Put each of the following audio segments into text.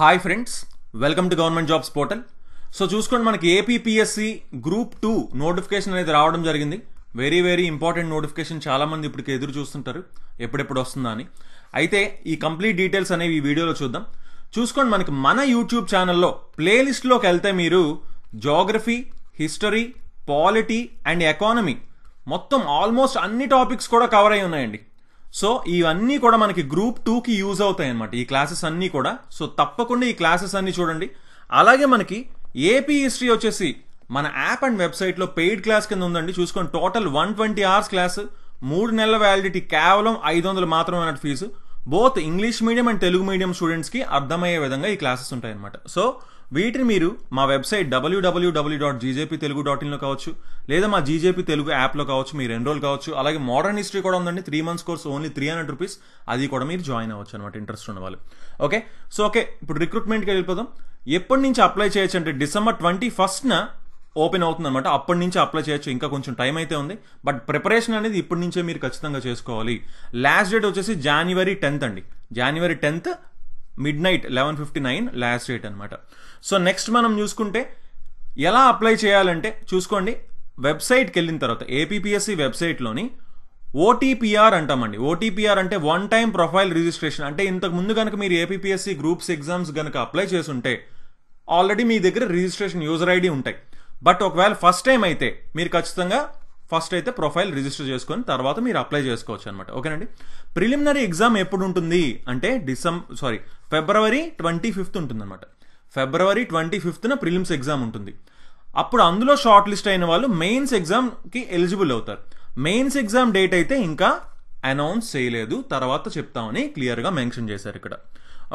hi friends welcome to government jobs portal so చూసుకోండి మనకి APPSC group two notification అనేది రావడం జరిగింది వెరీ వెరీ ఇంపార్టెంట్ నోటిఫికేషన్ చాలామంది ఇప్పటికి ఎదురు చూస్తుంటారు ఎప్పుడెప్పుడు వస్తుందా అని అయితే ఈ కంప్లీట్ డీటెయిల్స్ అనేవి ఈ వీడియోలో చూద్దాం చూసుకోండి మనకి మన యూట్యూబ్ ఛానల్లో ప్లేలిస్ట్లోకి వెళ్తే మీరు geography history polity and economy మొత్తం ఆల్మోస్ట్ అన్ని టాపిక్స్ కూడా కవర్ అయి ఉన్నాయండి సో ఇవన్నీ కూడా మనకి గ్రూప్ టూకి యూజ్ అవుతాయి అనమాట ఈ క్లాసెస్ అన్నీ కూడా సో తప్పకుండా ఈ క్లాసెస్ అన్నీ చూడండి అలాగే మనకి ఏపీ హిస్టరీ వచ్చేసి మన యాప్ అండ్ వెబ్సైట్లో పెయిడ్ క్లాస్ కింద ఉందండి చూసుకోండి total one twenty hours class మూడు నెలల వ్యాలిడిటీ కేవలం ఐదు వందలు మాత్రమే అన్నట్టు fees both English medium and Telugu medium స్టూడెంట్స్కి అర్థమయ్యే విధంగా ఈ క్లాసెస్ ఉంటాయన్నమాట సో వీటిని మీరు మా website W W W dot GJP Telugu dot ఇన్లో కావచ్చు లేదా మా జీజేపీ తెలుగు యాప్లో కావచ్చు మీరు ఎన్రోల్ కావచ్చు అలాగే మోడర్న్ హిస్టరీ కూడా ఉందండి three months course only three hundred rupees అది కూడా మీరు జాయిన్ అవ్వచ్చు అనమాట ఇంట్రెస్ట్ ఉన్న వాళ్ళు ఓకే సో ఓకే ఇప్పుడు రిక్రూట్మెంట్కి వెళ్ళిపోదాం ఎప్పటి నుంచి అప్లై చేయొచ్చు అంటే డిసెంబర్ ట్వంటీ ఫస్ట్న ఓపెన్ అవుతుంది అనమాట అప్పటి నుంచి అప్లై చేయొచ్చు ఇంకా కొంచెం టైం అయితే ఉంది బట్ ప్రిపరేషన్ అనేది ఇప్పటి నుంచే మీరు ఖచ్చితంగా చేసుకోవాలి లాస్ట్ డేట్ వచ్చేసి జనవరి టెన్త్ అండి January tenth midnight eleven fifty nine last date అనమాట సో నెక్స్ట్ మనం చూసుకుంటే ఎలా అప్లై చేయాలంటే చూసుకోండి వెబ్సైట్కి వెళ్ళిన తర్వాత ఏపీపీఎస్సీ వెబ్సైట్లోని ఓటీపీఆర్ అంటామండి ఓటీపీఆర్ అంటే వన్ టైం ప్రొఫైల్ రిజిస్ట్రేషన్ అంటే ఇంతకు ముందు కనుక మీరు ఏపీపీఎస్సీ గ్రూప్స్ ఎగ్జామ్స్ కనుక అప్లై ఉంటే ఆల్రెడీ మీ దగ్గర రిజిస్ట్రేషన్ యూజర్ ఐడి ఉంటాయి బట్ ఒకవేళ ఫస్ట్ టైం అయితే మీరు ఖచ్చితంగా ఫస్ట్ అయితే ప్రొఫైల్ రిజిస్టర్ చేసుకొని తర్వాత మీరు అప్లై చేసుకోవచ్చు అనమాట ఓకేనండి ప్రిలిమినరీ ఎగ్జామ్ ఎప్పుడు ఉంటుంది అంటే December sorry February twenty fifth ఉంటుంది అనమాట ఫిబ్రవరి ట్వంటీ ఫిఫ్త్న ప్రిలిమ్స్ ఎగ్జామ్ ఉంటుంది అప్పుడు అందులో షార్ట్ లిస్ట్ అయిన వాళ్ళు మెయిన్స్ ఎగ్జామ్కి ఎలిజిబుల్ అవుతారు మెయిన్స్ ఎగ్జామ్ డేట్ అయితే ఇంకా అనౌన్స్ చేయలేదు తర్వాత చెప్తామని క్లియర్గా మెన్షన్ చేశారు ఇక్కడ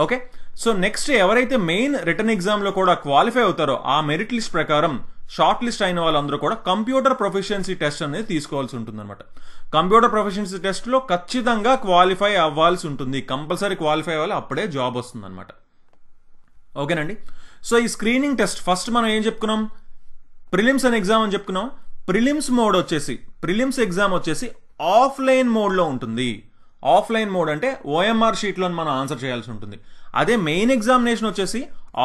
ఓకే సో నెక్స్ట్ ఎవరైతే మెయిన్ రిటర్న్ ఎగ్జామ్లో కూడా క్వాలిఫై అవుతారో ఆ మెరిట్ లిస్ట్ ప్రకారం షార్ట్ లిస్ట్ అయిన వాళ్ళందరూ కూడా కంప్యూటర్ ప్రొఫిషియన్సీ టెస్ట్ అనేది తీసుకోవాల్సి ఉంటుందన్నమాట కంప్యూటర్ ప్రొఫిషియన్సీ టెస్ట్లో ఖచ్చితంగా క్వాలిఫై అవ్వాల్సి ఉంటుంది కంపల్సరీ క్వాలిఫై అవ్వాలి అప్పుడే జాబ్ వస్తుందన్నమాట ఓకేనండి సో ఈ స్క్రీనింగ్ టెస్ట్ ఫస్ట్ మనం ఏం చెప్పుకున్నాం ప్రిలిమ్స్ అనే ఎగ్జామ్ అని చెప్పుకున్నాం ప్రిలిమ్స్ మోడ్ వచ్చేసి ప్రిలిమ్స్ ఎగ్జామ్ వచ్చేసి ఆఫ్లైన్ మోడ్లో ఉంటుంది ఆఫ్లైన్ మోడ్ అంటే ఓఎంఆర్ షీట్లో మనం ఆన్సర్ చేయాల్సి ఉంటుంది అదే మెయిన్ ఎగ్జామినేషన్ వచ్చేసి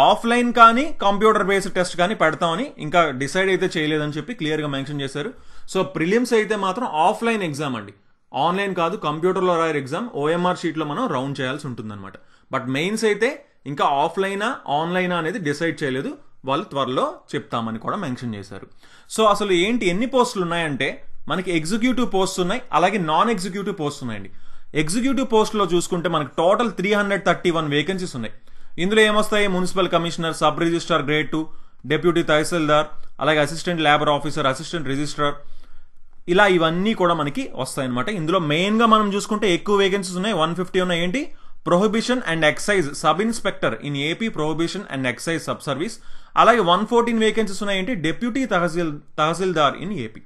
ఆఫ్లైన్ కానీ కంప్యూటర్ బేస్డ్ టెస్ట్ కానీ పెడతామని ఇంకా డిసైడ్ అయితే చేయలేదని చెప్పి క్లియర్గా మెన్షన్ చేశారు సో ప్రిలిమ్స్ అయితే మాత్రం ఆఫ్లైన్ ఎగ్జామ్ అండి ఆన్లైన్ కాదు కంప్యూటర్లో రాయర్ ఎగ్జామ్ ఓఎంఆర్ షీట్లో మనం రౌండ్ చేయాల్సి ఉంటుందన్నమాట బట్ మెయిన్స్ అయితే ఇంకా ఆఫ్లైనా ఆన్లైనా అనేది డిసైడ్ చేయలేదు వాళ్ళు త్వరలో చెప్తామని కూడా మెన్షన్ చేశారు సో అసలు ఏంటి ఎన్ని పోస్టులు ఉన్నాయంటే మనకి ఎగ్జిక్యూటివ్ పోస్ట్ ఉన్నాయి అలాగే నాన్ ఎగ్జిక్యూటివ్ పోస్ట్ ఉన్నాయండి ఎగ్జిక్యూటివ్ పోస్టులో చూసుకుంటే మనకు total three hundred thirty one vacancies ఉన్నాయి ఇందులో ఏమొస్తాయి municipal commissioner sub registrar grade two deputy tahsildar అలాగే assistant labour officer assistant registrar ఇలా ఇవన్నీ కూడా మనకి వస్తాయన్నమాట ఇందులో మెయిన్గా మనం చూసుకుంటే ఎక్కువ వేకెన్సీస్ ఉన్నాయి వన్ ఫిఫ్టీ ఉన్నాయి ఏంటి prohibition and excise sub inspector in AP prohibition and excise sub service అలాగే వన్ ఫోర్టీన్ వేకెన్సీస్ ఏంటి deputy tahsil tahsildar in AP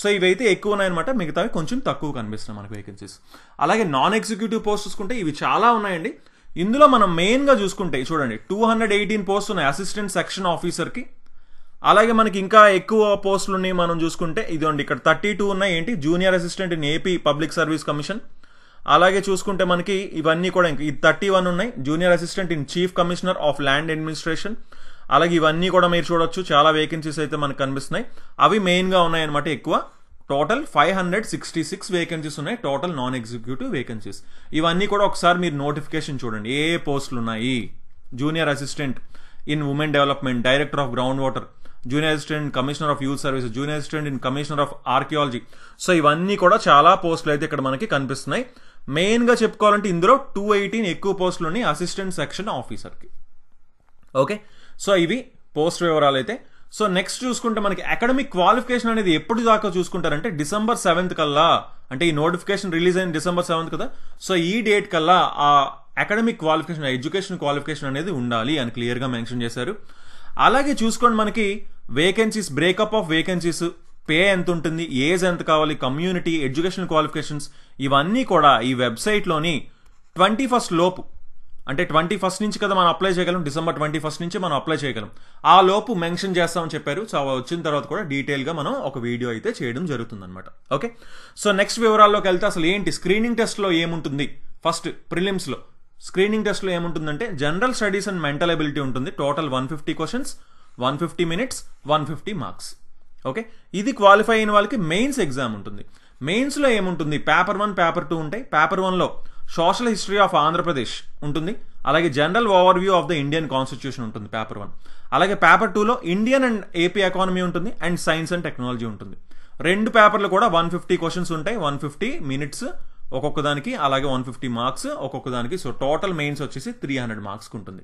so ఇవైతే ఎక్కువ ఉన్నాయన్నమాట మిగతావి కొంచెం తక్కువ కనిపిస్తున్నాయి మనకు వేకెన్సీస్ అలాగే నాన్ ఎగ్జిక్యూటివ్ పోస్ట్ చూసుకుంటే ఇవి చాలా ఉన్నాయండి ఇందులో మనం మెయిన్గా చూసుకుంటే చూడండి టూ హండ్రెడ్ ఎయిటీన్ పోస్ట్ ఉన్నాయి అసిస్టెంట్ సెక్షన్ ఆఫీసర్కి అలాగే మనకి ఇంకా ఎక్కువ పోస్టులు ఉన్నాయి మనం చూసుకుంటే ఇదిగోండి ఇక్కడ థర్టీ టూ ఉన్నాయి ఏంటి junior assistant in AP public service commission అలాగే చూసుకుంటే మనకి ఇవన్నీ కూడా ఇది థర్టీ వన్ ఉన్నాయి junior assistant in chief commissioner of land administration అలాగే ఇవన్నీ కూడా మీరు చూడొచ్చు చాలా వేకెన్సీస్ అయితే మనకు కనిపిస్తున్నాయి అవి మెయిన్గా ఉన్నాయన్నమాట ఎక్కువ total five hundred sixty six vacancies ఉన్నాయి టోటల్ నాన్ ఎగ్జిక్యూటివ్ వేకెన్సీస్ ఇవన్నీ కూడా ఒకసారి మీరు నోటిఫికేషన్ చూడండి ఏ ఏ పోస్టులు ఉన్నాయి junior assistant in women development director of ground water junior assistant commissioner of youth service junior assistant in commissioner of archaeology so ఇవన్నీ కూడా చాలా పోస్టులు అయితే ఇక్కడ మనకి కనిపిస్తున్నాయి మెయిన్గా చెప్పుకోవాలంటే ఇందులో టూ ఎయిటీన్ ఎక్కువ పోస్టులు ఉన్నాయి అసిస్టెంట్ సెక్షన్ ఆఫీసర్కి ఓకే సో ఇవి పోస్ట్ వివరాలు అయితే సో నెక్స్ట్ చూసుకుంటే మనకి అకాడమిక్ క్వాలిఫికేషన్ అనేది ఎప్పుడు దాకా చూసుకుంటారంటే డిసెంబర్ సెవెంత్ కల్లా అంటే ఈ నోటిఫికేషన్ రిలీజ్ అయిన డిసెంబర్ సెవెంత్ కదా సో ఈ డేట్ కల్లా ఆ అకాడమిక్ క్వాలిఫికేషన్ ఎడ్యుకేషన్ క్వాలిఫికేషన్ అనేది ఉండాలి అని క్లియర్గా మెన్షన్ చేశారు అలాగే చూసుకోండి మనకి vacancies breakup of vacancies pay ఎంత ఉంటుంది ఏజ్ ఎంత కావాలి కమ్యూనిటీ ఎడ్యుకేషన్ క్వాలిఫికేషన్స్ ఇవన్నీ కూడా ఈ వెబ్సైట్లోని ట్వంటీ ఫస్ట్ లోపు అంటే ట్వంటీ ఫస్ట్ నుంచి కదా మనం అప్లై చేయగలం డిసెంబర్ ట్వంటీ ఫస్ట్ నుంచి మనం అప్లై చేయగలం ఆ లోపు మెన్షన్ చేస్తామని చెప్పారు సో వచ్చిన తర్వాత కూడా డీటెయిల్గా మనం ఒక వీడియో అయితే చేయడం జరుగుతుంది అనమాట ఓకే సో నెక్స్ట్ వివరాల్లోకి వెళ్తే అసలు ఏంటి స్క్రీనింగ్ టెస్ట్లో ఏముంటుంది ఫస్ట్ ప్రిలిమ్స్లో స్క్రీనింగ్ టెస్ట్లో ఏముంటుందంటే general studies and mental ability ఉంటుంది total one fifty questions one fifty minutes one fifty marks okay ఇది క్వాలిఫై అయిన వాళ్ళకి మెయిన్స్ ఎగ్జామ్ ఉంటుంది మెయిన్స్లో ఏముంటుంది పేపర్ వన్ పేపర్ టూ ఉంటాయి పేపర్ వన్లో లో సోషల్ హిస్టరీ ఆఫ్ ఆంధ్రప్రదేశ్ ఉంటుంది అలాగే general over view of the Indian constitution ఉంటుంది పేపర్ వన్ అలాగే పేపర్ టూలో ఇండియన్ అండ్ ఏపీ ఎకానమీ ఉంటుంది అండ్ సైన్స్ అండ్ టెక్నాలజీ ఉంటుంది రెండు పేపర్లు కూడా వన్ ఫిఫ్టీ క్వశ్చన్స్ ఉంటాయి వన్ ఫిఫ్టీ మినిట్స్ ఒక్కొక్క దానికి అలాగే వన్ ఫిఫ్టీ మార్క్స్ ఒక్కొక్క దానికి సో టోటల్ మెయిన్స్ వచ్చేసి త్రీ హండ్రెడ్ మార్క్స్కి ఉంటుంది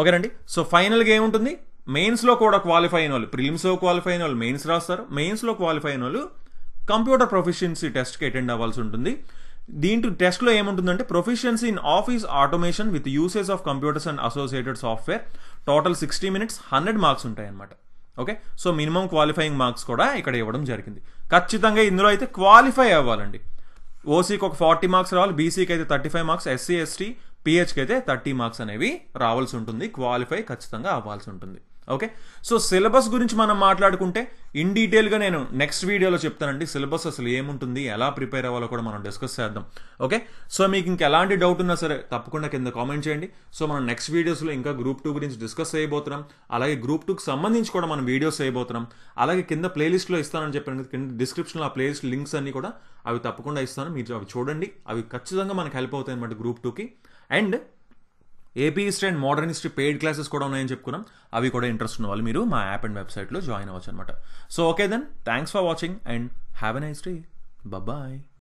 ఓకేనండి సో ఫైనల్గా ఏముంటుంది మెయిన్స్లో కూడా క్వాలిఫై అయిన వాళ్ళు ప్రిలిమ్స్లో క్వాలిఫై అయిన వాళ్ళు మెయిన్స్ రాస్తారు మెయిన్స్లో క్వాలిఫై అయిన వాళ్ళు కంప్యూటర్ ప్రొఫిషియన్సీ టెస్ట్కి అటెండ్ అవ్వాల్సి ఉంటుంది దీంట్లో టెస్ట్లో ఏముంటుందంటే proficiency in office automation with usage of computers and associated software total sixty minutes hundred marks ఉంటాయన్నమాట okay so minimum qualifying marks కూడా ఇక్కడ ఇవ్వడం జరిగింది ఖచ్చితంగా ఇందులో అయితే క్వాలిఫై అవ్వాలండి ఓసీకి ఒక ఫార్టీ మార్క్స్ రావాలి బీసీకి అయితే thirty five marks SC ST పిహెచ్కి అయితే థర్టీ మార్క్స్ అనేవి రావాల్సి ఉంటుంది క్వాలిఫై ఖచ్చితంగా అవ్వాల్సి ఉంటుంది ఓకే సో సిలబస్ గురించి మనం మాట్లాడుకుంటే ఇన్ డీటెయిల్గా నేను నెక్స్ట్ వీడియోలో చెప్తానండి సిలబస్ అసలు ఏముంటుంది ఎలా ప్రిపేర్ అవ్వాలో కూడా మనం డిస్కస్ చేద్దాం ఓకే సో మీకు ఇంకా ఎలాంటి డౌట్ ఉన్నా సరే తప్పకుండా కింద కామెంట్ చేయండి సో మనం నెక్స్ట్ వీడియోస్లో ఇంకా గ్రూప్ టూ గురించి డిస్కస్ చేయబోతున్నాం అలాగే గ్రూప్ టూకి సంబంధించి కూడా మనం వీడియోస్ చేయబోతున్నాం అలాగే కింద ప్లేలిస్ట్లో ఇస్తానని చెప్పాను కింద డిస్క్రిప్షన్లో ఆ ప్లేలిస్ట్ లింక్స్ అన్ని కూడా అవి తప్పకుండా ఇస్తాను మీరు అవి చూడండి అవి ఖచ్చితంగా మనకు హెల్ప్ అవుతాయి అన్నమాట గ్రూప్ టూకి అండ్ ఏపీ ఏబీఈస్ట్ అండ్ హిస్టరీ పెయిడ్ క్లాసెస్ కూడా ఉన్నాయని చెప్పుకున్నాం అవి కూడా ఇంట్రెస్ట్ ఉన్న వాళ్ళు మీరు మా యాప్ అండ్ వెబ్సైట్లో జాయిన్ అవ్వచ్చు అనమాట so okay then thanks for watching and have a nice day bye